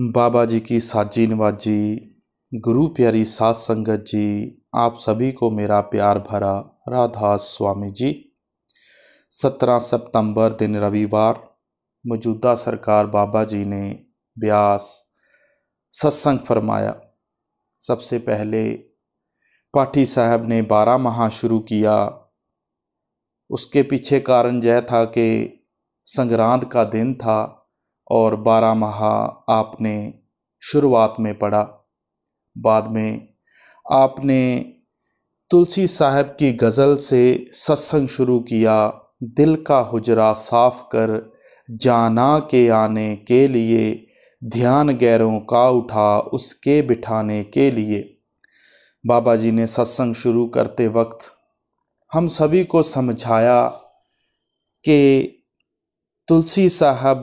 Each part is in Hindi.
बाबा जी की साजी नवाजी गुरु प्यारी सात संगत जी आप सभी को मेरा प्यार भरा राधा स्वामी जी 17 सितंबर दिन रविवार मौजूदा सरकार बाबा जी ने ब्यास सत्संग फरमाया सबसे पहले पाठी साहब ने बारह माह शुरू किया उसके पीछे कारण यह था कि संग्रांद का दिन था और बारह माह आपने शुरुआत में पढ़ा बाद में आपने तुलसी साहब की गज़ल से सत्संग शुरू किया दिल का हुजरा साफ कर जाना के आने के लिए ध्यान गैरों का उठा उसके बिठाने के लिए बाबा जी ने सत्संग शुरू करते वक्त हम सभी को समझाया कि तुलसी साहब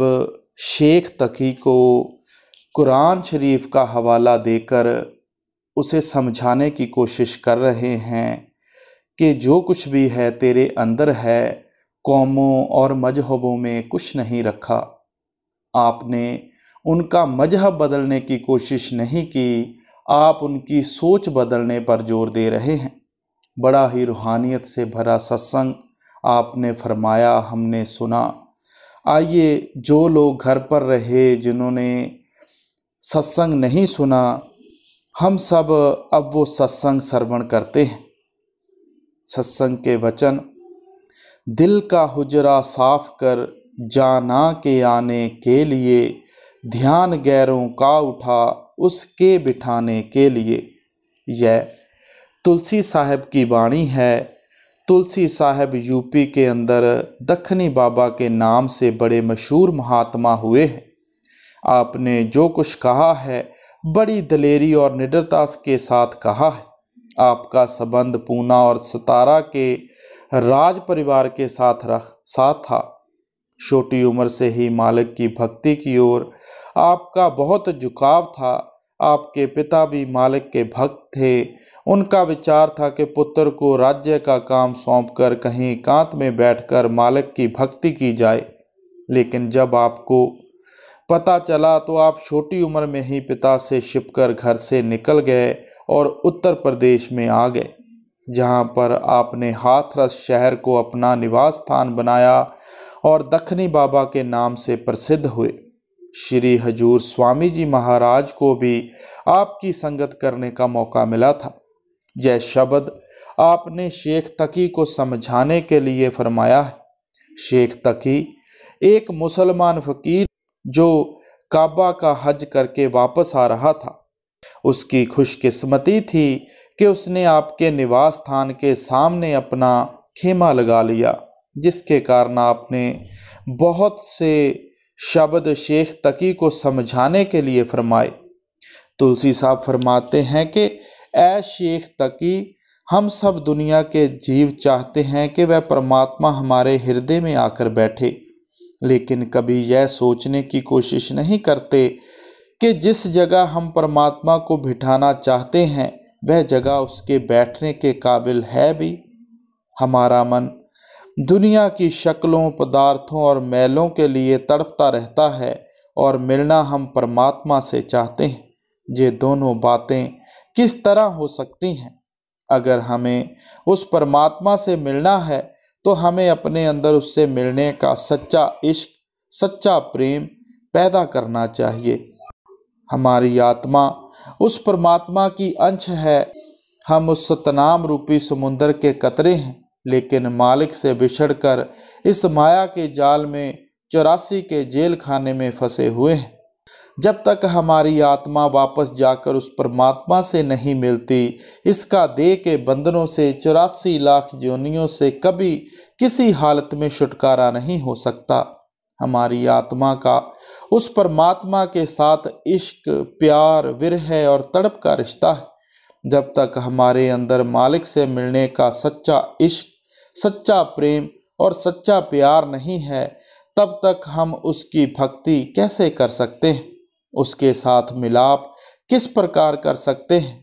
शेख तकी को कुरान शरीफ का हवाला देकर उसे समझाने की कोशिश कर रहे हैं कि जो कुछ भी है तेरे अंदर है कौमों और मजहबों में कुछ नहीं रखा आपने उनका मजहब बदलने की कोशिश नहीं की आप उनकी सोच बदलने पर जोर दे रहे हैं बड़ा ही रूहानियत से भरा सत्संग आपने फरमाया हमने सुना आइए जो लोग घर पर रहे जिन्होंने सत्संग नहीं सुना हम सब अब वो सत्संग श्रवण करते हैं सत्संग के वचन दिल का हुजरा साफ कर जाना के आने के लिए ध्यान गैरों का उठा उसके बिठाने के लिए यह तुलसी साहब की वाणी है तुलसी साहब यूपी के अंदर दखनी बाबा के नाम से बड़े मशहूर महात्मा हुए हैं आपने जो कुछ कहा है बड़ी दलेरी और निडरता के साथ कहा है आपका संबंध पूना और सतारा के राज परिवार के साथ रख साथ था छोटी उम्र से ही मालिक की भक्ति की ओर आपका बहुत झुकाव था आपके पिता भी मालिक के भक्त थे उनका विचार था कि पुत्र को राज्य का काम सौंप कर कहीं कांत में बैठकर मालिक की भक्ति की जाए लेकिन जब आपको पता चला तो आप छोटी उम्र में ही पिता से छिपकर घर से निकल गए और उत्तर प्रदेश में आ गए जहाँ पर आपने हाथरस शहर को अपना निवास स्थान बनाया और दखनी बाबा के नाम से प्रसिद्ध हुए श्री हजूर स्वामी जी महाराज को भी आपकी संगत करने का मौका मिला था जय शब्द आपने शेख तकी को समझाने के लिए फरमाया है शेख तकी एक मुसलमान फ़कीर जो काबा का हज करके वापस आ रहा था उसकी खुशकिस्मती थी कि उसने आपके निवास स्थान के सामने अपना खेमा लगा लिया जिसके कारण आपने बहुत से शब्द शेख तकी को समझाने के लिए फरमाए तुलसी साहब फरमाते हैं कि ए शेख तकी हम सब दुनिया के जीव चाहते हैं कि वह परमात्मा हमारे हृदय में आकर बैठे लेकिन कभी यह सोचने की कोशिश नहीं करते कि जिस जगह हम परमात्मा को बिठाना चाहते हैं वह जगह उसके बैठने के काबिल है भी हमारा मन दुनिया की शक्लों पदार्थों और मैलों के लिए तड़पता रहता है और मिलना हम परमात्मा से चाहते हैं ये दोनों बातें किस तरह हो सकती हैं अगर हमें उस परमात्मा से मिलना है तो हमें अपने अंदर उससे मिलने का सच्चा इश्क सच्चा प्रेम पैदा करना चाहिए हमारी आत्मा उस परमात्मा की अंश है हम उस सतनाम रूपी समुंदर के कतरे हैं लेकिन मालिक से बिछड़कर इस माया के जाल में चौरासी के जेल खाने में फंसे हुए हैं जब तक हमारी आत्मा वापस जाकर उस परमात्मा से नहीं मिलती इसका देह के बंधनों से चौरासी लाख जोनियों से कभी किसी हालत में छुटकारा नहीं हो सकता हमारी आत्मा का उस परमात्मा के साथ इश्क प्यार विरह और तड़प का रिश्ता है जब तक हमारे अंदर मालिक से मिलने का सच्चा इश्क सच्चा प्रेम और सच्चा प्यार नहीं है तब तक हम उसकी भक्ति कैसे कर सकते हैं उसके साथ मिलाप किस प्रकार कर सकते हैं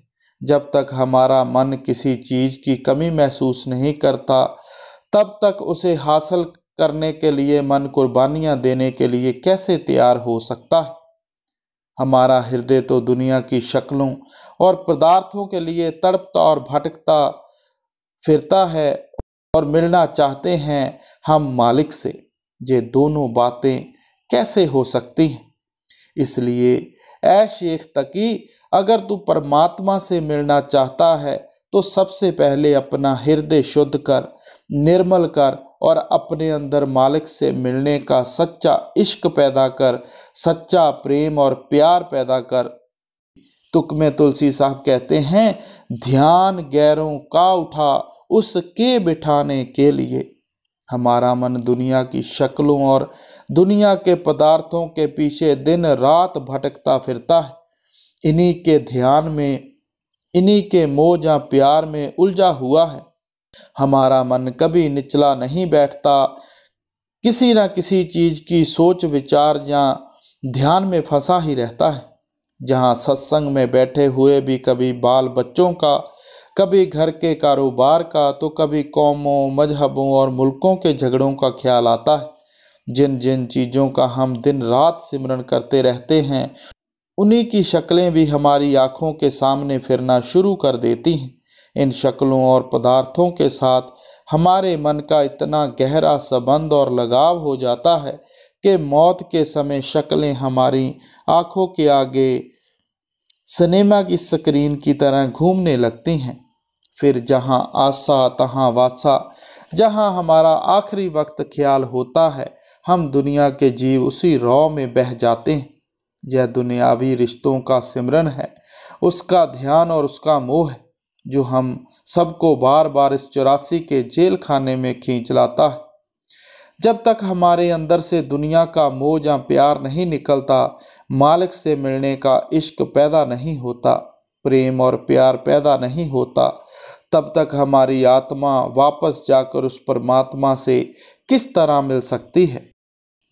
जब तक हमारा मन किसी चीज़ की कमी महसूस नहीं करता तब तक उसे हासिल करने के लिए मन कुर्बानियाँ देने के लिए कैसे तैयार हो सकता है हमारा हृदय तो दुनिया की शक्लों और पदार्थों के लिए तड़पता और भटकता फिरता है और मिलना चाहते हैं हम मालिक से ये दोनों बातें कैसे हो सकती हैं इसलिए ऐ शेख तकी अगर तू परमात्मा से मिलना चाहता है तो सबसे पहले अपना हृदय शुद्ध कर निर्मल कर और अपने अंदर मालिक से मिलने का सच्चा इश्क पैदा कर सच्चा प्रेम और प्यार पैदा कर तुक में तुलसी साहब कहते हैं ध्यान गैरों का उठा उसके बिठाने के लिए हमारा मन दुनिया की शक्लों और दुनिया के पदार्थों के पीछे दिन रात भटकता फिरता है इन्हीं के ध्यान में इन्हीं के मोह या प्यार में उलझा हुआ है हमारा मन कभी निचला नहीं बैठता किसी न किसी चीज़ की सोच विचार या ध्यान में फंसा ही रहता है जहाँ सत्संग में बैठे हुए भी कभी बाल बच्चों का कभी घर के कारोबार का तो कभी कौमों मजहबों और मुल्कों के झगड़ों का ख्याल आता है जिन जिन चीज़ों का हम दिन रात सिमरन करते रहते हैं उन्हीं की शक्लें भी हमारी आँखों के सामने फिरना शुरू कर देती हैं इन शक्लों और पदार्थों के साथ हमारे मन का इतना गहरा संबंध और लगाव हो जाता है कि मौत के समय शक्लें हमारी आँखों के आगे सिनेमा की स्क्रीन की तरह घूमने लगती हैं फिर जहाँ आशा तहाँ वासा जहाँ हमारा आखिरी वक्त ख्याल होता है हम दुनिया के जीव उसी रौ में बह जाते हैं यह दुनियावी रिश्तों का सिमरन है उसका ध्यान और उसका मोह है जो हम सबको बार बार इस चौरासी के जेल खाने में खींच लाता है जब तक हमारे अंदर से दुनिया का मोह या प्यार नहीं निकलता मालिक से मिलने का इश्क पैदा नहीं होता प्रेम और प्यार पैदा नहीं होता तब तक हमारी आत्मा वापस जाकर उस परमात्मा से किस तरह मिल सकती है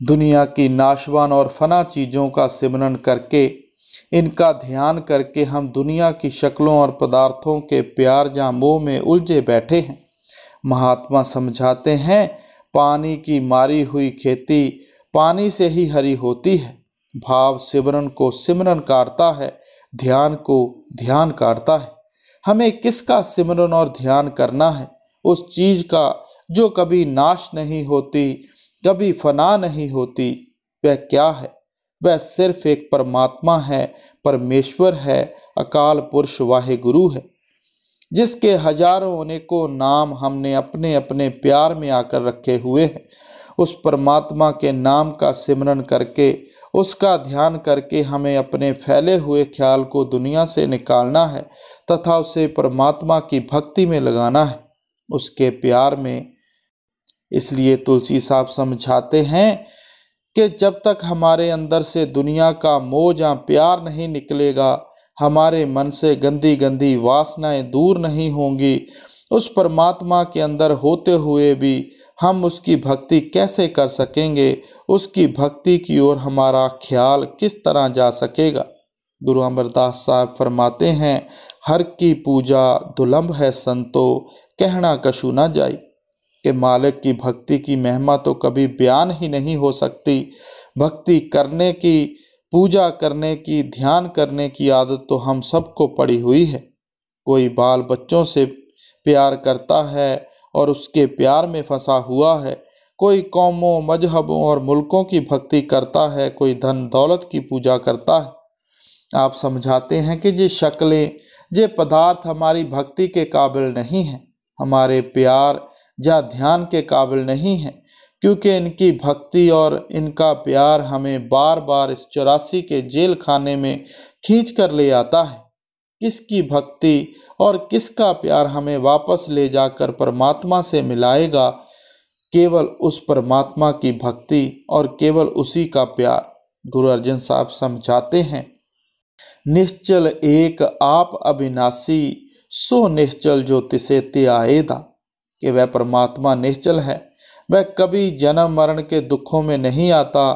दुनिया की नाशवान और फना चीज़ों का सिमरन करके इनका ध्यान करके हम दुनिया की शक्लों और पदार्थों के प्यार या मोह में उलझे बैठे हैं महात्मा समझाते हैं पानी की मारी हुई खेती पानी से ही हरी होती है भाव सिमरन को सिमरन काटता है ध्यान को ध्यान काटता है हमें किसका सिमरन और ध्यान करना है उस चीज का जो कभी नाश नहीं होती कभी फना नहीं होती वह क्या है वह सिर्फ एक परमात्मा है परमेश्वर है अकाल पुरुष वाहे गुरु है जिसके हजारों अनेकों नाम हमने अपने अपने प्यार में आकर रखे हुए हैं उस परमात्मा के नाम का सिमरन करके उसका ध्यान करके हमें अपने फैले हुए ख्याल को दुनिया से निकालना है तथा उसे परमात्मा की भक्ति में लगाना है उसके प्यार में इसलिए तुलसी साहब समझाते हैं कि जब तक हमारे अंदर से दुनिया का मोह या प्यार नहीं निकलेगा हमारे मन से गंदी गंदी वासनाएं दूर नहीं होंगी उस परमात्मा के अंदर होते हुए भी हम उसकी भक्ति कैसे कर सकेंगे उसकी भक्ति की ओर हमारा ख्याल किस तरह जा सकेगा गुरु अमरदास साहब फरमाते हैं हर की पूजा दुलंब है संतो कहना कशु ना जाई कि मालिक की भक्ति की महिमा तो कभी बयान ही नहीं हो सकती भक्ति करने की पूजा करने की ध्यान करने की आदत तो हम सबको पड़ी हुई है कोई बाल बच्चों से प्यार करता है और उसके प्यार में फंसा हुआ है कोई कौमों मजहबों और मुल्कों की भक्ति करता है कोई धन दौलत की पूजा करता है आप समझाते हैं कि ये शक्लें ये पदार्थ हमारी भक्ति के काबिल नहीं हैं हमारे प्यार या ध्यान के काबिल नहीं हैं क्योंकि इनकी भक्ति और इनका प्यार हमें बार बार इस चौरासी के जेल खाने में खींच कर ले आता है किसकी भक्ति और किसका प्यार हमें वापस ले जाकर परमात्मा से मिलाएगा केवल उस परमात्मा की भक्ति और केवल उसी का प्यार गुरु अर्जन साहब समझाते हैं निश्चल एक आप अविनाशी सो निश्चल जो तिसे त्याएदा कि वह परमात्मा निश्चल है वह कभी जन्म मरण के दुखों में नहीं आता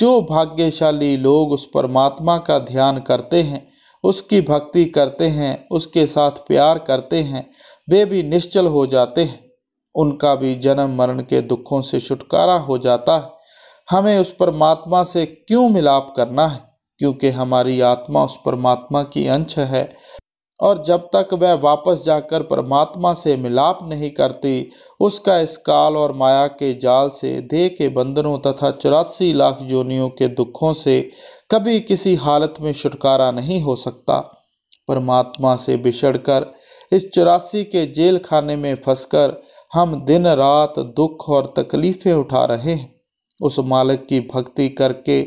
जो भाग्यशाली लोग उस परमात्मा का ध्यान करते हैं उसकी भक्ति करते हैं उसके साथ प्यार करते हैं वे भी निश्चल हो जाते हैं उनका भी जन्म मरण के दुखों से छुटकारा हो जाता है हमें उस परमात्मा से क्यों मिलाप करना है क्योंकि हमारी आत्मा उस परमात्मा की अंश है और जब तक वह वापस जाकर परमात्मा से मिलाप नहीं करती उसका इस काल और माया के जाल से देह के बंधनों तथा चौरासी लाख योनियों के दुखों से कभी किसी हालत में छुटकारा नहीं हो सकता परमात्मा से बिछड़कर इस चौरासी के जेल खाने में फंसकर हम दिन रात दुख और तकलीफ़ें उठा रहे हैं उस मालिक की भक्ति करके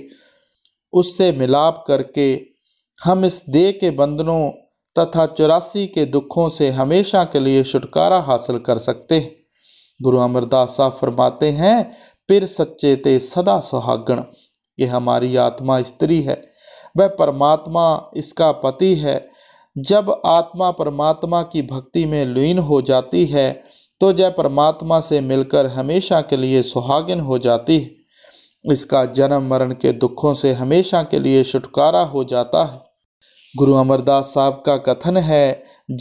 उससे मिलाप करके हम इस देह के बंधनों तथा चौरासी के दुखों से हमेशा के लिए छुटकारा हासिल कर सकते गुरु अमरदास साहब फरमाते हैं पिर सच्चे ते सदा सुहागण ये हमारी आत्मा स्त्री है वह परमात्मा इसका पति है जब आत्मा परमात्मा की भक्ति में लीन हो जाती है तो जय परमात्मा से मिलकर हमेशा के लिए सुहागिन हो जाती है इसका जन्म मरण के दुखों से हमेशा के लिए छुटकारा हो जाता है गुरु अमरदास साहब का कथन है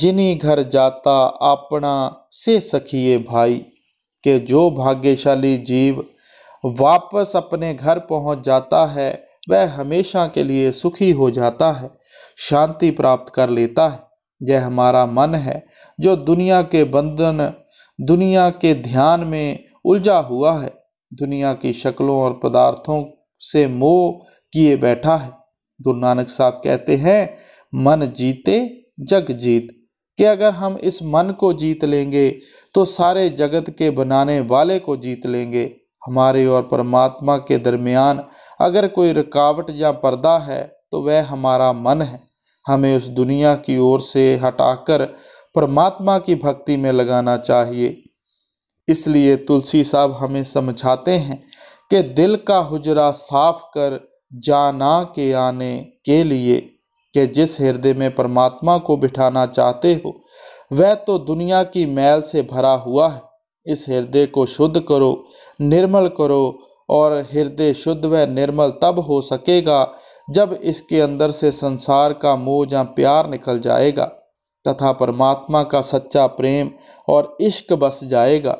जिनी घर जाता अपना से सखिए भाई के जो भाग्यशाली जीव वापस अपने घर पहुंच जाता है वह हमेशा के लिए सुखी हो जाता है शांति प्राप्त कर लेता है यह हमारा मन है जो दुनिया के बंधन दुनिया के ध्यान में उलझा हुआ है दुनिया की शक्लों और पदार्थों से मोह किए बैठा है गुरु नानक साहब कहते हैं मन जीते जग जीत कि अगर हम इस मन को जीत लेंगे तो सारे जगत के बनाने वाले को जीत लेंगे हमारे और परमात्मा के दरमियान अगर कोई रुकावट या पर्दा है तो वह हमारा मन है हमें उस दुनिया की ओर से हटाकर परमात्मा की भक्ति में लगाना चाहिए इसलिए तुलसी साहब हमें समझाते हैं कि दिल का हुजरा साफ कर जाना के आने के लिए कि जिस हृदय में परमात्मा को बिठाना चाहते हो वह तो दुनिया की मैल से भरा हुआ है इस हृदय को शुद्ध करो निर्मल करो और हृदय शुद्ध व निर्मल तब हो सकेगा जब इसके अंदर से संसार का मोह या प्यार निकल जाएगा तथा परमात्मा का सच्चा प्रेम और इश्क बस जाएगा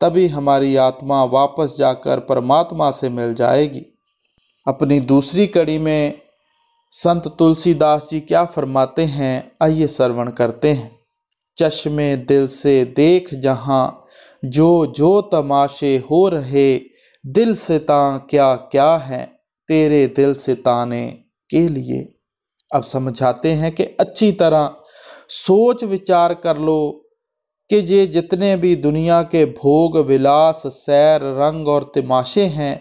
तभी हमारी आत्मा वापस जाकर परमात्मा से मिल जाएगी अपनी दूसरी कड़ी में संत तुलसीदास जी क्या फरमाते हैं आइए श्रवण करते हैं चश्मे दिल से देख जहाँ जो जो तमाशे हो रहे दिल से ता क्या क्या है तेरे दिल से ताने के लिए अब समझाते हैं कि अच्छी तरह सोच विचार कर लो कि ये जितने भी दुनिया के भोग विलास सैर रंग और तमाशे हैं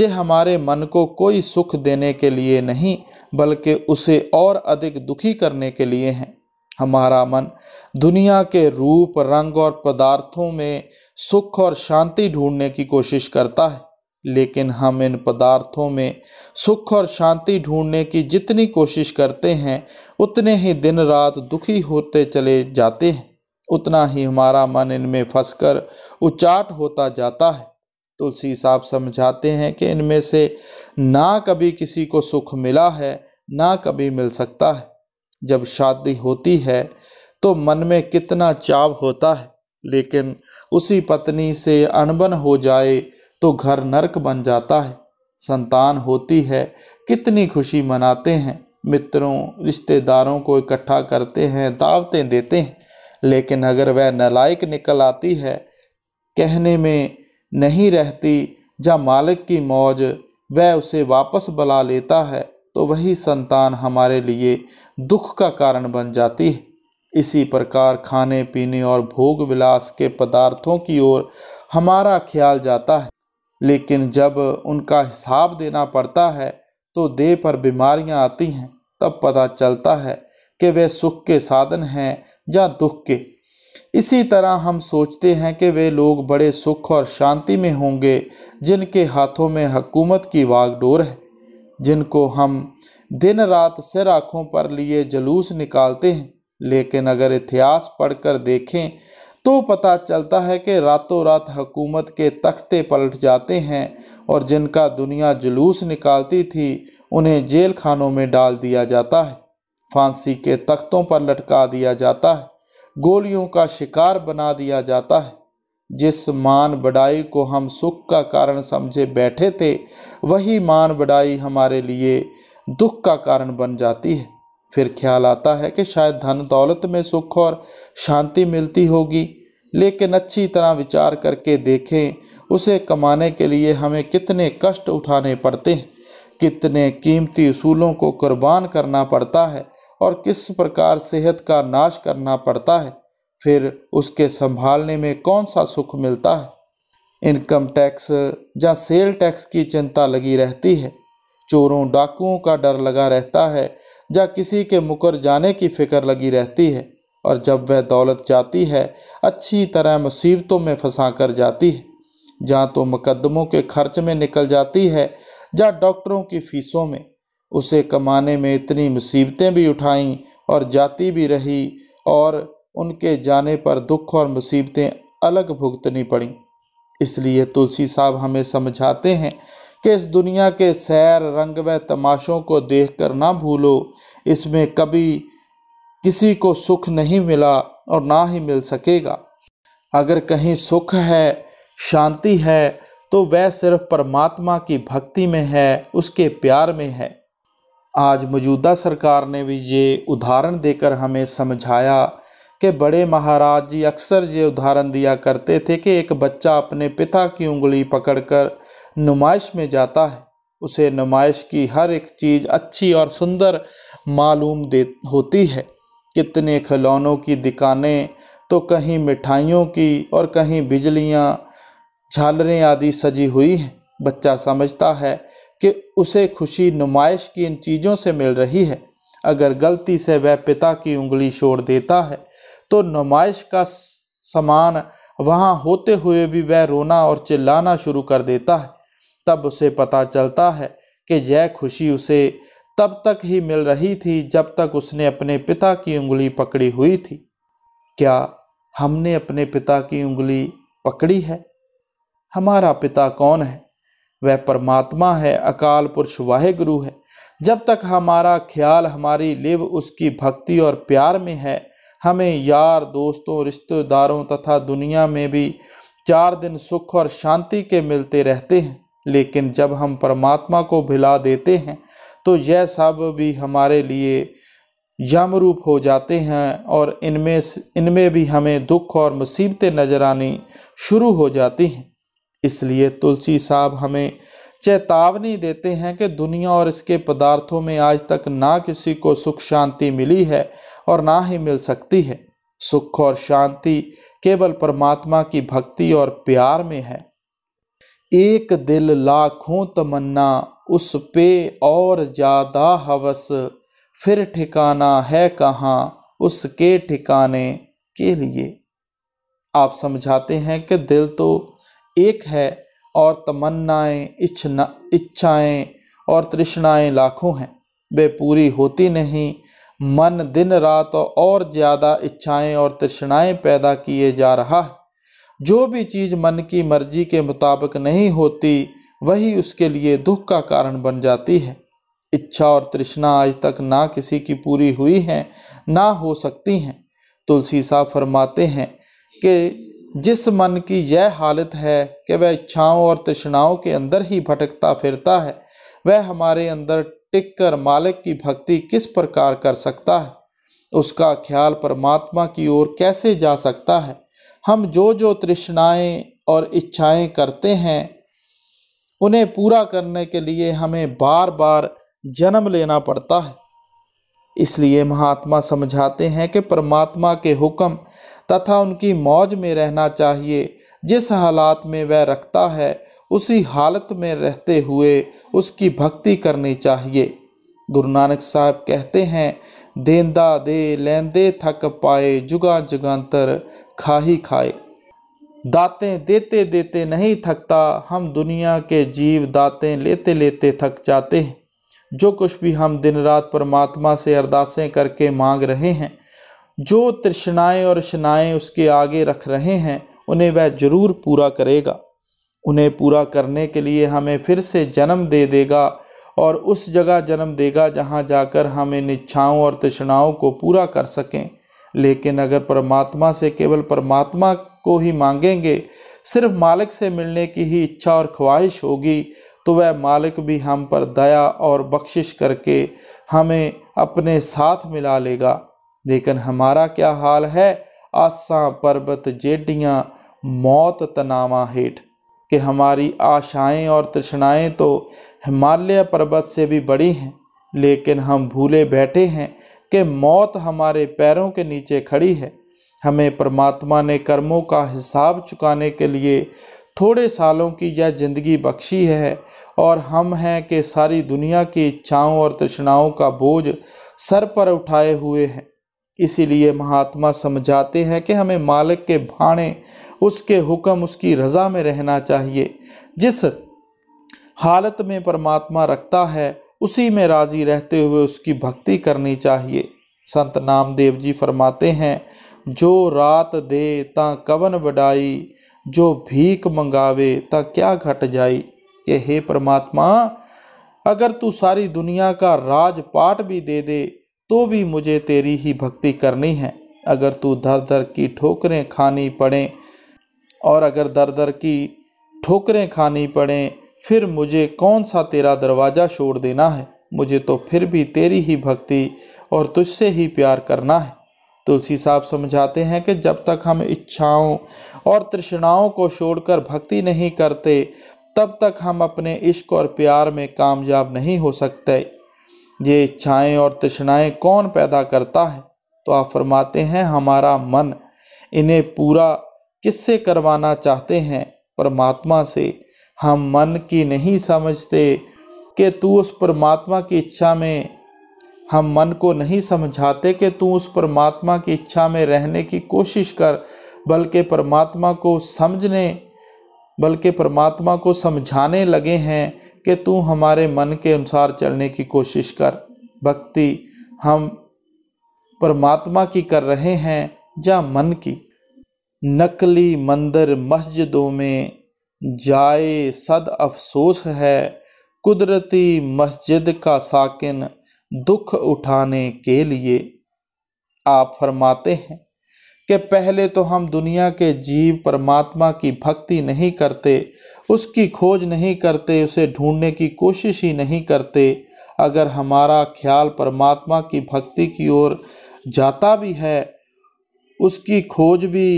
ये हमारे मन को कोई सुख देने के लिए नहीं बल्कि उसे और अधिक दुखी करने के लिए हैं हमारा मन दुनिया के रूप रंग और पदार्थों में सुख और शांति ढूंढने की कोशिश करता है लेकिन हम इन पदार्थों में सुख और शांति ढूंढने की जितनी कोशिश करते हैं उतने ही दिन रात दुखी होते चले जाते हैं उतना ही हमारा मन इनमें फंसकर उचाट होता जाता है तुलसी साहब समझाते हैं कि इनमें से ना कभी किसी को सुख मिला है ना कभी मिल सकता है जब शादी होती है तो मन में कितना चाव होता है लेकिन उसी पत्नी से अनबन हो जाए तो घर नरक बन जाता है संतान होती है कितनी खुशी मनाते हैं मित्रों रिश्तेदारों को इकट्ठा करते हैं दावतें देते हैं लेकिन अगर वह नलायक निकल आती है कहने में नहीं रहती जब मालिक की मौज वह उसे वापस बुला लेता है तो वही संतान हमारे लिए दुख का कारण बन जाती है इसी प्रकार खाने पीने और भोग विलास के पदार्थों की ओर हमारा ख्याल जाता है लेकिन जब उनका हिसाब देना पड़ता है तो देह पर बीमारियां आती हैं तब पता चलता है कि वे सुख के साधन हैं या दुख के इसी तरह हम सोचते हैं कि वे लोग बड़े सुख और शांति में होंगे जिनके हाथों में हकूमत की वागडोर है जिनको हम दिन रात सिर आँखों पर लिए जलूस निकालते हैं लेकिन अगर इतिहास पढ़कर देखें तो पता चलता है कि रातों रात हकूमत के तख्ते पलट जाते हैं और जिनका दुनिया जुलूस निकालती थी उन्हें जेल खानों में डाल दिया जाता है फांसी के तख्तों पर लटका दिया जाता है गोलियों का शिकार बना दिया जाता है जिस मान बड़ाई को हम सुख का कारण समझे बैठे थे वही मान बड़ाई हमारे लिए दुख का कारण बन जाती है फिर ख्याल आता है कि शायद धन दौलत में सुख और शांति मिलती होगी लेकिन अच्छी तरह विचार करके देखें उसे कमाने के लिए हमें कितने कष्ट उठाने पड़ते हैं कितने कीमती असूलों को कुर्बान करना पड़ता है और किस प्रकार सेहत का नाश करना पड़ता है फिर उसके संभालने में कौन सा सुख मिलता है इनकम टैक्स या सेल टैक्स की चिंता लगी रहती है चोरों डाकुओं का डर लगा रहता है या किसी के मुकर जाने की फिक्र लगी रहती है और जब वह दौलत जाती है अच्छी तरह मुसीबतों में फंसा कर जाती है जहाँ तो मुकदमों के खर्च में निकल जाती है या डॉक्टरों की फीसों में उसे कमाने में इतनी मुसीबतें भी उठाईं और जाती भी रही और उनके जाने पर दुख और मुसीबतें अलग भुगतनी पड़ी इसलिए तुलसी साहब हमें समझाते हैं कि इस दुनिया के सैर रंग व तमाशों को देख कर ना भूलो इसमें कभी किसी को सुख नहीं मिला और ना ही मिल सकेगा अगर कहीं सुख है शांति है तो वह सिर्फ परमात्मा की भक्ति में है उसके प्यार में है आज मौजूदा सरकार ने भी ये उदाहरण देकर हमें समझाया कि बड़े महाराज जी अक्सर ये उदाहरण दिया करते थे कि एक बच्चा अपने पिता की उंगली पकड़कर नुमाइश में जाता है उसे नुमाइश की हर एक चीज़ अच्छी और सुंदर मालूम दे होती है कितने खिलौनों की दुकानें तो कहीं मिठाइयों की और कहीं बिजलियाँ झालरें आदि सजी हुई हैं बच्चा समझता है कि उसे खुशी नुमाइश की इन चीज़ों से मिल रही है अगर गलती से वह पिता की उंगली छोड़ देता है तो नुमाइश का समान वहाँ होते हुए भी वह रोना और चिल्लाना शुरू कर देता है तब उसे पता चलता है कि यह खुशी उसे तब तक ही मिल रही थी जब तक उसने अपने पिता की उंगली पकड़ी हुई थी क्या हमने अपने पिता की उंगली पकड़ी है हमारा पिता कौन है वह परमात्मा है अकाल पुरुष वाहेगुरु है जब तक हमारा ख्याल हमारी लिव उसकी भक्ति और प्यार में है हमें यार दोस्तों रिश्तेदारों तथा दुनिया में भी चार दिन सुख और शांति के मिलते रहते हैं लेकिन जब हम परमात्मा को भिला देते हैं तो यह सब भी हमारे लिए यमरूप हो जाते हैं और इनमें इनमें भी हमें दुख और मुसीबतें नजर आनी शुरू हो जाती हैं इसलिए तुलसी साहब हमें चेतावनी देते हैं कि दुनिया और इसके पदार्थों में आज तक ना किसी को सुख शांति मिली है और ना ही मिल सकती है सुख और शांति केवल परमात्मा की भक्ति और प्यार में है एक दिल लाखों तमन्ना उस पे और ज़्यादा हवस फिर ठिकाना है कहाँ उसके ठिकाने के लिए आप समझाते हैं कि दिल तो एक है और तमन्नाएं इच्छना इच्छाएं और तृष्णाएं लाखों हैं वे पूरी होती नहीं मन दिन रात और ज़्यादा इच्छाएं और तृष्णाएं पैदा किए जा रहा है जो भी चीज़ मन की मर्जी के मुताबिक नहीं होती वही उसके लिए दुख का कारण बन जाती है इच्छा और तृष्णा आज तक ना किसी की पूरी हुई हैं ना हो सकती हैं तुलसी साहब फरमाते हैं कि जिस मन की यह हालत है कि वह इच्छाओं और तृष्णाओं के अंदर ही भटकता फिरता है वह हमारे अंदर टिक कर मालिक की भक्ति किस प्रकार कर सकता है उसका ख्याल परमात्मा की ओर कैसे जा सकता है हम जो जो तृष्णाएँ और इच्छाएँ करते हैं उन्हें पूरा करने के लिए हमें बार बार जन्म लेना पड़ता है इसलिए महात्मा समझाते हैं कि परमात्मा के हुक्म तथा उनकी मौज में रहना चाहिए जिस हालात में वह रखता है उसी हालत में रहते हुए उसकी भक्ति करनी चाहिए गुरु नानक साहब कहते हैं देंदा दे लेंदे थक पाए जुगा जुगांतर खा ही खाए दाते देते देते नहीं थकता हम दुनिया के जीव दाते लेते लेते थक जाते हैं जो कुछ भी हम दिन रात परमात्मा से अरदासें करके मांग रहे हैं जो तृष्णाएँ और शनाएँ उसके आगे रख रहे हैं उन्हें वह ज़रूर पूरा करेगा उन्हें पूरा करने के लिए हमें फिर से जन्म दे देगा और उस जगह जन्म देगा जहाँ जाकर हम इन इच्छाओं और तृष्णाओं को पूरा कर सकें लेकिन अगर परमात्मा से केवल परमात्मा को ही मांगेंगे सिर्फ मालिक से मिलने की ही इच्छा और ख्वाहिश होगी तो वह मालिक भी हम पर दया और बख्शिश करके हमें अपने साथ मिला लेगा लेकिन हमारा क्या हाल है आसा पर्वत जेटियाँ मौत तनावा हेठ कि हमारी आशाएं और तृष्णाएं तो हिमालय पर्वत से भी बड़ी हैं लेकिन हम भूले बैठे हैं कि मौत हमारे पैरों के नीचे खड़ी है हमें परमात्मा ने कर्मों का हिसाब चुकाने के लिए थोड़े सालों की यह जिंदगी बख्शी है और हम हैं कि सारी दुनिया की इच्छाओं और तृष्णाओं का बोझ सर पर उठाए हुए हैं इसीलिए महात्मा समझाते हैं कि हमें मालिक के भाणे उसके हुक्म उसकी रज़ा में रहना चाहिए जिस हालत में परमात्मा रखता है उसी में राज़ी रहते हुए उसकी भक्ति करनी चाहिए संत नामदेव जी फरमाते हैं जो रात दे ता कवन वडाई जो भीख मंगावे ता क्या घट जाई कि हे परमात्मा अगर तू सारी दुनिया का राजपाट भी दे दे तो भी मुझे तेरी ही भक्ति करनी है अगर तू दर दर की ठोकरें खानी पड़ें और अगर दर दर की ठोकरें खानी पड़ें फिर मुझे कौन सा तेरा दरवाज़ा छोड़ देना है मुझे तो फिर भी तेरी ही भक्ति और तुझसे ही प्यार करना है तुलसी साहब समझाते हैं कि जब तक हम इच्छाओं और तृष्णाओं को छोड़कर भक्ति नहीं करते तब तक हम अपने इश्क और प्यार में कामयाब नहीं हो सकते ये इच्छाएं और तृष्णाएं कौन पैदा करता है तो आप फरमाते हैं हमारा मन इन्हें पूरा किससे करवाना चाहते हैं परमात्मा से हम मन की नहीं समझते कि तू उस परमात्मा की इच्छा में हम मन को नहीं समझाते कि तू उस परमात्मा की इच्छा में रहने की कोशिश कर बल्कि परमात्मा को समझने बल्कि परमात्मा को समझाने लगे हैं कि तू हमारे मन के अनुसार चलने की कोशिश कर भक्ति हम परमात्मा की कर रहे हैं या मन की नकली मंदिर मस्जिदों में जाए सद अफसोस है कुदरती मस्जिद का साकिन दुख उठाने के लिए आप फरमाते हैं कि पहले तो हम दुनिया के जीव परमात्मा की भक्ति नहीं करते उसकी खोज नहीं करते उसे ढूंढने की कोशिश ही नहीं करते अगर हमारा ख्याल परमात्मा की भक्ति की ओर जाता भी है उसकी खोज भी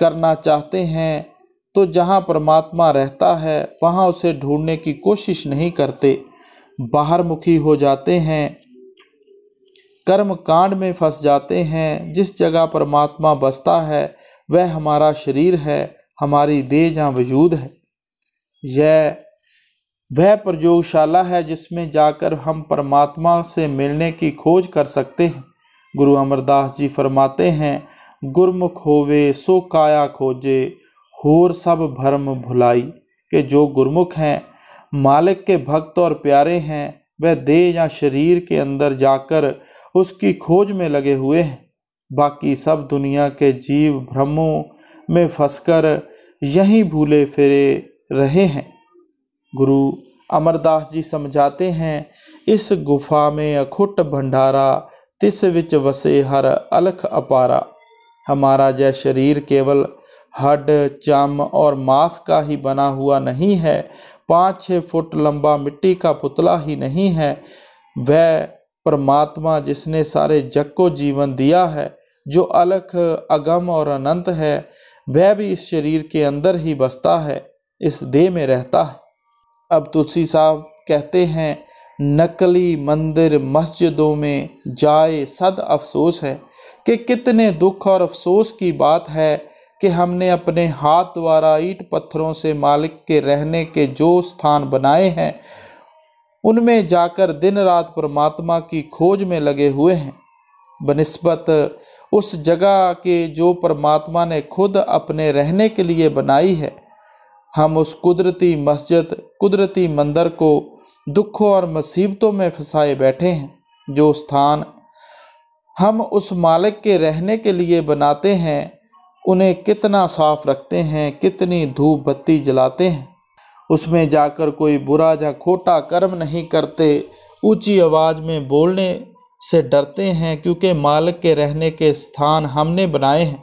करना चाहते हैं तो जहाँ परमात्मा रहता है वहाँ उसे ढूंढने की कोशिश नहीं करते बाहर मुखी हो जाते हैं कर्म कांड में फंस जाते हैं जिस जगह परमात्मा बसता है वह हमारा शरीर है हमारी देह या वजूद है यह वह प्रयोगशाला है जिसमें जाकर हम परमात्मा से मिलने की खोज कर सकते हैं गुरु अमरदास जी फरमाते हैं गुरमुख होवे सो काया खोजे होर सब भ्रम भुलाई के जो गुरमुख हैं मालिक के भक्त और प्यारे हैं वह देह या शरीर के अंदर जाकर उसकी खोज में लगे हुए हैं बाकी सब दुनिया के जीव भ्रमों में फंसकर यहीं भूले फिरे रहे हैं गुरु अमरदास जी समझाते हैं इस गुफा में अखुट भंडारा तिस विच वसे हर अलख अपारा हमारा जय शरीर केवल हड चम और मांस का ही बना हुआ नहीं है पाँच छः फुट लंबा मिट्टी का पुतला ही नहीं है वह परमात्मा जिसने सारे जग को जीवन दिया है जो अलख अगम और अनंत है वह भी इस शरीर के अंदर ही बसता है इस देह में रहता है अब तुलसी साहब कहते हैं नकली मंदिर मस्जिदों में जाए सद अफसोस है कि कितने दुख और अफसोस की बात है कि हमने अपने हाथ द्वारा ईट पत्थरों से मालिक के रहने के जो स्थान बनाए हैं उनमें जाकर दिन रात परमात्मा की खोज में लगे हुए हैं बनस्बत उस जगह के जो परमात्मा ने खुद अपने रहने के लिए बनाई है हम उस कुदरती मस्जिद कुदरती मंदिर को दुखों और मुसीबतों में फंसाए बैठे हैं जो स्थान हम उस मालिक के रहने के लिए बनाते हैं उन्हें कितना साफ रखते हैं कितनी धूप बत्ती जलाते हैं उसमें जाकर कोई बुरा या खोटा कर्म नहीं करते ऊंची आवाज़ में बोलने से डरते हैं क्योंकि मालिक के रहने के स्थान हमने बनाए हैं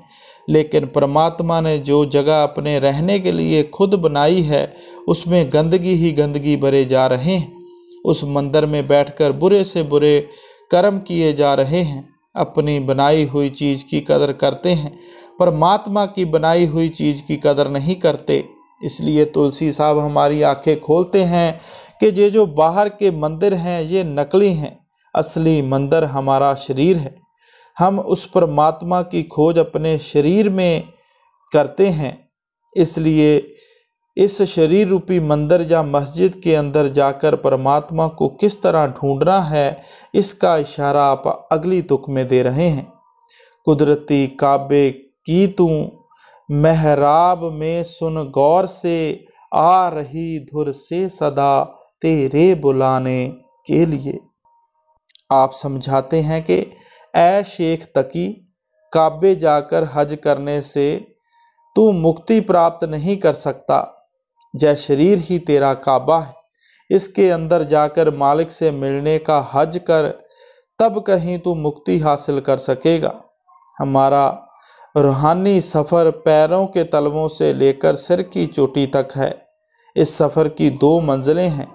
लेकिन परमात्मा ने जो जगह अपने रहने के लिए खुद बनाई है उसमें गंदगी ही गंदगी भरे जा रहे हैं उस मंदिर में बैठकर बुरे से बुरे कर्म किए जा रहे हैं अपनी बनाई हुई चीज़ की कदर करते हैं परमात्मा की बनाई हुई चीज़ की कदर नहीं करते इसलिए तुलसी साहब हमारी आंखें खोलते हैं कि ये जो बाहर के मंदिर हैं ये नकली हैं असली मंदिर हमारा शरीर है हम उस परमात्मा की खोज अपने शरीर में करते हैं इसलिए इस शरीर रूपी मंदिर या मस्जिद के अंदर जाकर परमात्मा को किस तरह ढूंढना है इसका इशारा आप अगली तुक में दे रहे हैं कुदरती काबे की तू मेहराब में सुन गौर से आ रही धुर से सदा तेरे बुलाने के लिए आप समझाते हैं कि ए शेख तकी काबे जाकर हज करने से तू मुक्ति प्राप्त नहीं कर सकता जय शरीर ही तेरा काबा है इसके अंदर जाकर मालिक से मिलने का हज कर तब कहीं तू मुक्ति हासिल कर सकेगा हमारा रूहानी सफ़र पैरों के तलवों से लेकर सिर की चोटी तक है इस सफ़र की दो मंजिलें हैं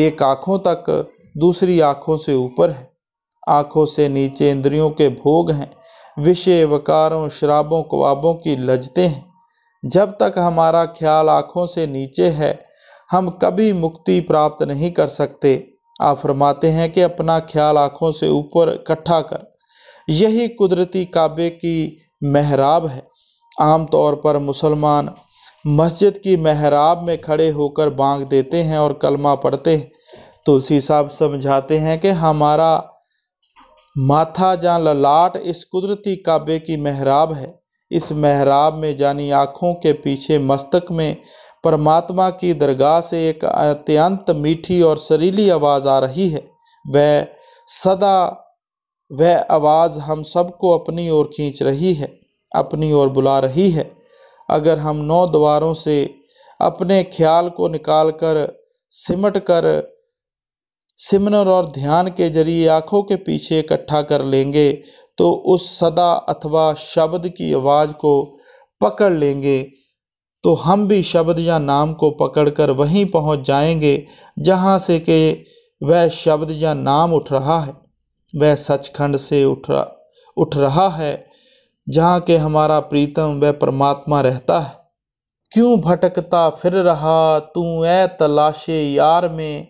एक आँखों तक दूसरी आँखों से ऊपर है आँखों से नीचे इंद्रियों के भोग हैं विषय वकारों शराबों कबाबों की लजते हैं जब तक हमारा ख्याल आँखों से नीचे है हम कभी मुक्ति प्राप्त नहीं कर सकते आप फरमाते हैं कि अपना ख्याल आँखों से ऊपर इकट्ठा कर यही कुदरती काबे की महराब है आमतौर पर मुसलमान मस्जिद की महराब में खड़े होकर बांग देते हैं और कलमा पढ़ते हैं तुलसी साहब समझाते हैं कि हमारा माथा जहाँ ललाट इस कुदरती काबे की महराब है इस महराब में जानी आँखों के पीछे मस्तक में परमात्मा की दरगाह से एक अत्यंत मीठी और सरीली आवाज़ आ रही है वह सदा वह आवाज़ हम सबको अपनी ओर खींच रही है अपनी ओर बुला रही है अगर हम नौ द्वारों से अपने ख्याल को निकाल कर सिमट कर सिमनर और ध्यान के जरिए आँखों के पीछे इकट्ठा कर लेंगे तो उस सदा अथवा शब्द की आवाज़ को पकड़ लेंगे तो हम भी शब्द या नाम को पकड़कर वहीं पहुंच जाएंगे जहां से कि वह शब्द या नाम उठ रहा है वह सचखंड से उठ रहा उठ रहा है जहाँ के हमारा प्रीतम वह परमात्मा रहता है क्यों भटकता फिर रहा तू ए तलाशे यार में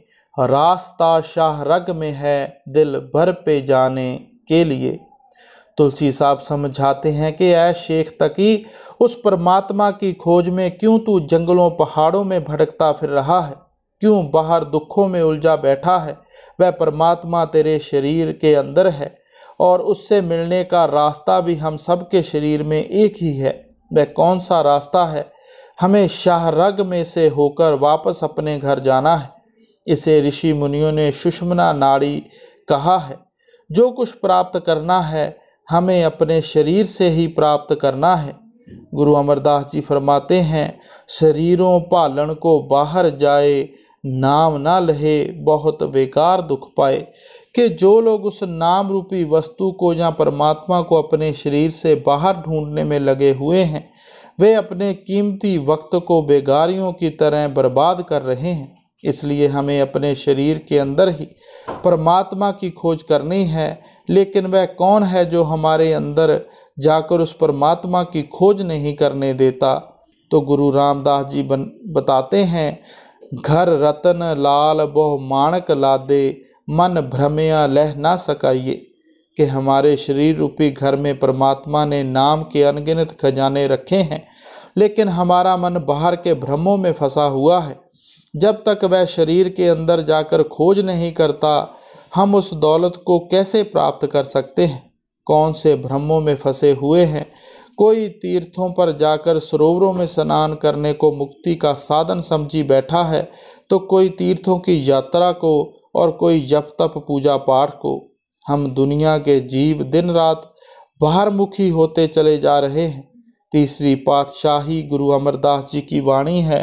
रास्ता शाह रग में है दिल भर पे जाने के लिए तुलसी साहब समझाते हैं कि ऐ शेख तकी उस परमात्मा की खोज में क्यों तू जंगलों पहाड़ों में भटकता फिर रहा है क्यों बाहर दुखों में उलझा बैठा है वह परमात्मा तेरे शरीर के अंदर है और उससे मिलने का रास्ता भी हम सब के शरीर में एक ही है वह कौन सा रास्ता है हमें शाहरग में से होकर वापस अपने घर जाना है इसे ऋषि मुनियों ने सुषमना नाड़ी कहा है जो कुछ प्राप्त करना है हमें अपने शरीर से ही प्राप्त करना है गुरु अमरदास जी फरमाते हैं शरीरों पालन को बाहर जाए नाम ना लहे बहुत बेकार दुख पाए कि जो लोग उस नाम रूपी वस्तु को या परमात्मा को अपने शरीर से बाहर ढूंढने में लगे हुए हैं वे अपने कीमती वक्त को बेगारियों की तरह बर्बाद कर रहे हैं इसलिए हमें अपने शरीर के अंदर ही परमात्मा की खोज करनी है लेकिन वह कौन है जो हमारे अंदर जाकर उस परमात्मा की खोज नहीं करने देता तो गुरु रामदास जी बन बताते हैं घर रतन लाल बहु माणक लादे मन भ्रमया लह ना सकाइए कि हमारे शरीर रूपी घर में परमात्मा ने नाम के अनगिनत खजाने रखे हैं लेकिन हमारा मन बाहर के भ्रमों में फंसा हुआ है जब तक वह शरीर के अंदर जाकर खोज नहीं करता हम उस दौलत को कैसे प्राप्त कर सकते हैं कौन से भ्रमों में फंसे हुए हैं कोई तीर्थों पर जाकर सरोवरों में स्नान करने को मुक्ति का साधन समझी बैठा है तो कोई तीर्थों की यात्रा को और कोई जप तप पूजा पाठ को हम दुनिया के जीव दिन रात बाहर मुखी होते चले जा रहे हैं तीसरी पातशाही गुरु अमरदास जी की वाणी है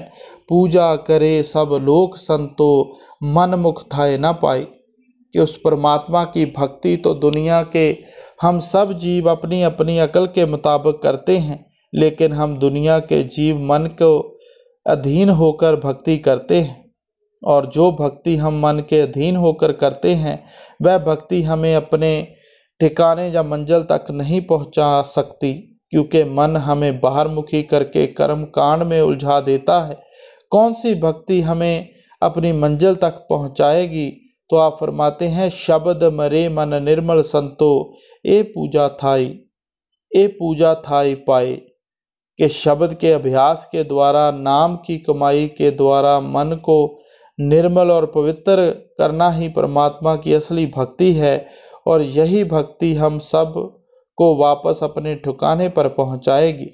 पूजा करे सब लोक संतो मन मुख थाए न पाए कि उस परमात्मा की भक्ति तो दुनिया के हम सब जीव अपनी अपनी अकल के मुताबिक करते हैं लेकिन हम दुनिया के जीव मन को अधीन होकर भक्ति करते हैं और जो भक्ति हम मन के अधीन होकर करते हैं वह भक्ति हमें अपने ठिकाने या मंजिल तक नहीं पहुंचा सकती क्योंकि मन हमें बाहर मुखी करके कर्म कांड में उलझा देता है कौन सी भक्ति हमें अपनी मंजिल तक पहुंचाएगी तो आप फरमाते हैं शब्द मरे मन निर्मल संतो ए पूजा थाई ए पूजा थाई पाए के शब्द के अभ्यास के द्वारा नाम की कमाई के द्वारा मन को निर्मल और पवित्र करना ही परमात्मा की असली भक्ति है और यही भक्ति हम सब को वापस अपने ठिकाने पर पहुंचाएगी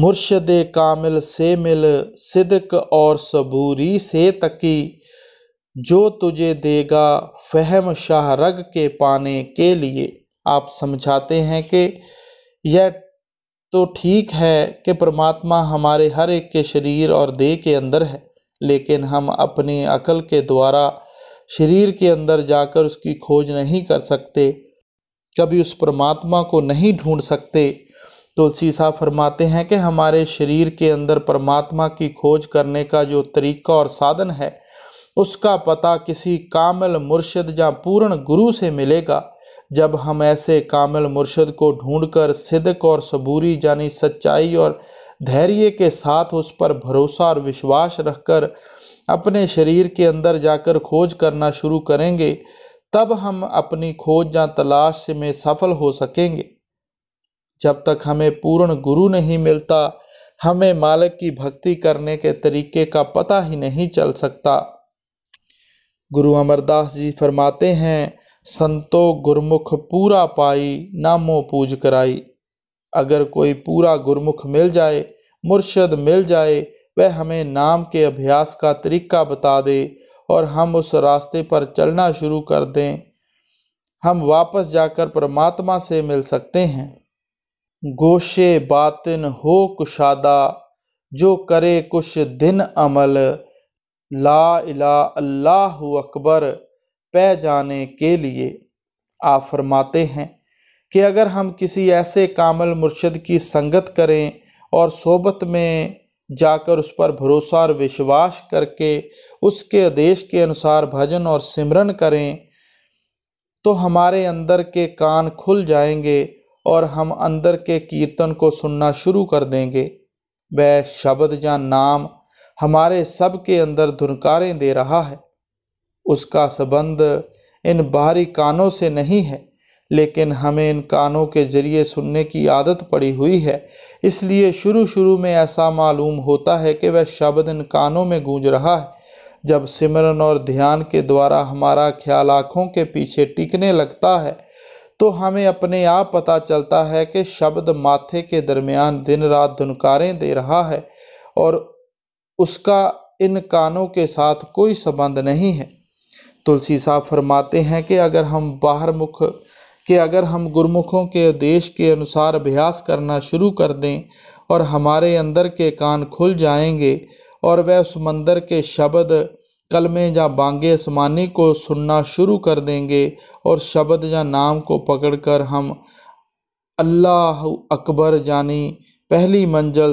मुर्शद कामिल से मिल सिदक और सबूरी से तकी जो तुझे देगा फहम शाह रग के पाने के लिए आप समझाते हैं कि यह तो ठीक है कि परमात्मा हमारे हर एक के शरीर और देह के अंदर है लेकिन हम अपनी अकल के द्वारा शरीर के अंदर जाकर उसकी खोज नहीं कर सकते कभी उस परमात्मा को नहीं ढूंढ सकते तुलसी साहब फरमाते हैं कि हमारे शरीर के अंदर परमात्मा की खोज करने का जो तरीका और साधन है उसका पता किसी कामिल मुर्शद या पूर्ण गुरु से मिलेगा जब हम ऐसे कामिल मुर्शद को ढूंढकर सिदक और सबूरी यानी सच्चाई और धैर्य के साथ उस पर भरोसा और विश्वास रखकर अपने शरीर के अंदर जाकर खोज करना शुरू करेंगे तब हम अपनी खोज या तलाश में सफल हो सकेंगे जब तक हमें पूर्ण गुरु नहीं मिलता हमें मालिक की भक्ति करने के तरीके का पता ही नहीं चल सकता गुरु अमरदास जी फरमाते हैं संतो गुरमुख पूरा पाई नामो पूज कराई अगर कोई पूरा गुरमुख मिल जाए मुर्शद मिल जाए वह हमें नाम के अभ्यास का तरीका बता दे और हम उस रास्ते पर चलना शुरू कर दें हम वापस जाकर परमात्मा से मिल सकते हैं गोशे बातिन हो कुशादा जो करे कुछ दिन अमल ला इला अल्लाह अकबर पै जाने के लिए आ फरमाते हैं कि अगर हम किसी ऐसे कामल मुर्शद की संगत करें और सोबत में जाकर उस पर भरोसा और विश्वास करके उसके आदेश के अनुसार भजन और सिमरन करें तो हमारे अंदर के कान खुल जाएंगे और हम अंदर के कीर्तन को सुनना शुरू कर देंगे वह शब्द या नाम हमारे सब के अंदर धुनकारें दे रहा है उसका संबंध इन बाहरी कानों से नहीं है लेकिन हमें इन कानों के जरिए सुनने की आदत पड़ी हुई है इसलिए शुरू शुरू में ऐसा मालूम होता है कि वह शब्द इन कानों में गूंज रहा है जब सिमरन और ध्यान के द्वारा हमारा ख्याल आँखों के पीछे टिकने लगता है तो हमें अपने आप पता चलता है कि शब्द माथे के दरमियान दिन रात धुनकारें दे रहा है और उसका इन कानों के साथ कोई संबंध नहीं है तुलसी साहब फरमाते हैं कि अगर हम बाहर मुख कि अगर हम गुरमुखों के देश के अनुसार अभ्यास करना शुरू कर दें और हमारे अंदर के कान खुल जाएंगे और वह उस मंदिर के शब्द कलमे या बांगे आसमानी को सुनना शुरू कर देंगे और शब्द या नाम को पकड़कर हम अल्लाह अकबर जानी पहली मंजिल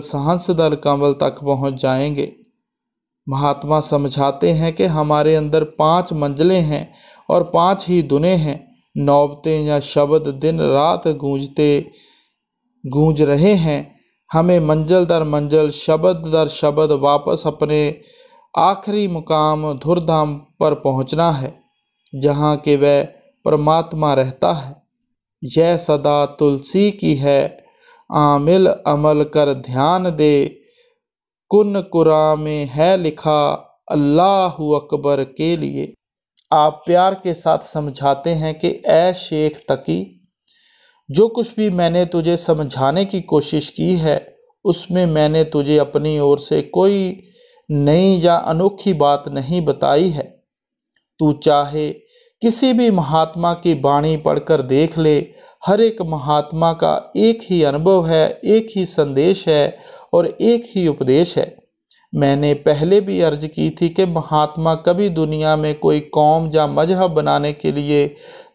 दल कंवल तक पहुंच जाएंगे महात्मा समझाते हैं कि हमारे अंदर पांच मंजिलें हैं और पांच ही दुने हैं नौबतें या शब्द दिन रात गूंजते गूंज रहे हैं हमें मंजिल दर मंजिल शब्द दर शब्द वापस अपने आखिरी मुकाम धुरधाम पर पहुंचना है जहां के वह परमात्मा रहता है यह सदा तुलसी की है आमिल अमल कर ध्यान दे कुन कुरा में है लिखा अल्लाह अकबर के लिए आप प्यार के साथ समझाते हैं कि ए शेख तकी जो कुछ भी मैंने तुझे समझाने की कोशिश की है उसमें मैंने तुझे अपनी ओर से कोई नई या अनोखी बात नहीं बताई है तू चाहे किसी भी महात्मा की बाणी पढ़कर देख ले हर एक महात्मा का एक ही अनुभव है एक ही संदेश है और एक ही उपदेश है मैंने पहले भी अर्ज की थी कि महात्मा कभी दुनिया में कोई कौम या मजहब बनाने के लिए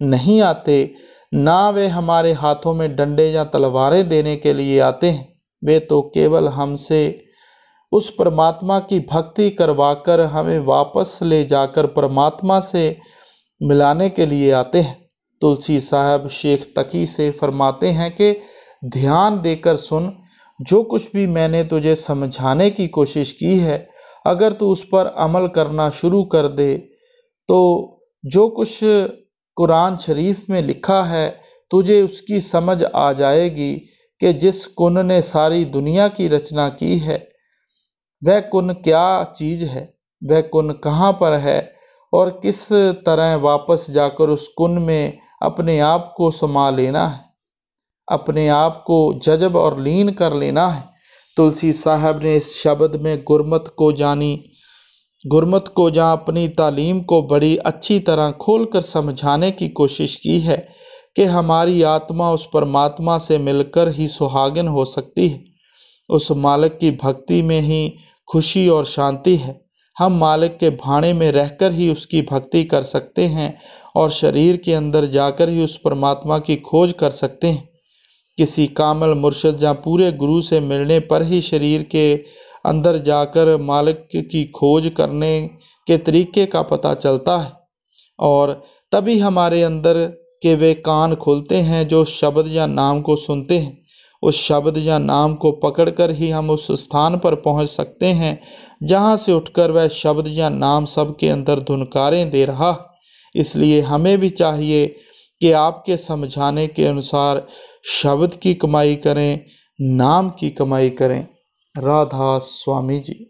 नहीं आते ना वे हमारे हाथों में डंडे या तलवारें देने के लिए आते हैं वे तो केवल हमसे उस परमात्मा की भक्ति करवाकर हमें वापस ले जाकर परमात्मा से मिलाने के लिए आते हैं तुलसी साहब शेख तकी से फरमाते हैं कि ध्यान देकर सुन जो कुछ भी मैंने तुझे समझाने की कोशिश की है अगर तू उस पर अमल करना शुरू कर दे तो जो कुछ कुरान शरीफ में लिखा है तुझे उसकी समझ आ जाएगी कि जिस कुन ने सारी दुनिया की रचना की है वह कुन क्या चीज़ है वह कुन कहाँ पर है और किस तरह वापस जाकर उस कुन में अपने आप को समा लेना है अपने आप को जजब और लीन कर लेना है तुलसी साहब ने इस शब्द में गुरमत को जानी गुरमत को जहाँ अपनी तालीम को बड़ी अच्छी तरह खोल कर समझाने की कोशिश की है कि हमारी आत्मा उस परमात्मा से मिलकर ही सुहागिन हो सकती है उस मालक की भक्ति में ही खुशी और शांति है हम मालिक के भाणे में रहकर ही उसकी भक्ति कर सकते हैं और शरीर के अंदर जाकर ही उस परमात्मा की खोज कर सकते हैं किसी कामल मुर्शद या पूरे गुरु से मिलने पर ही शरीर के अंदर जाकर मालिक की खोज करने के तरीके का पता चलता है और तभी हमारे अंदर के वे कान खुलते हैं जो शब्द या नाम को सुनते हैं उस शब्द या नाम को पकड़कर ही हम उस स्थान पर पहुंच सकते हैं जहां से उठकर वह शब्द या नाम सबके अंदर धुनकारें दे रहा इसलिए हमें भी चाहिए कि आपके समझाने के अनुसार शब्द की कमाई करें नाम की कमाई करें राधा स्वामी जी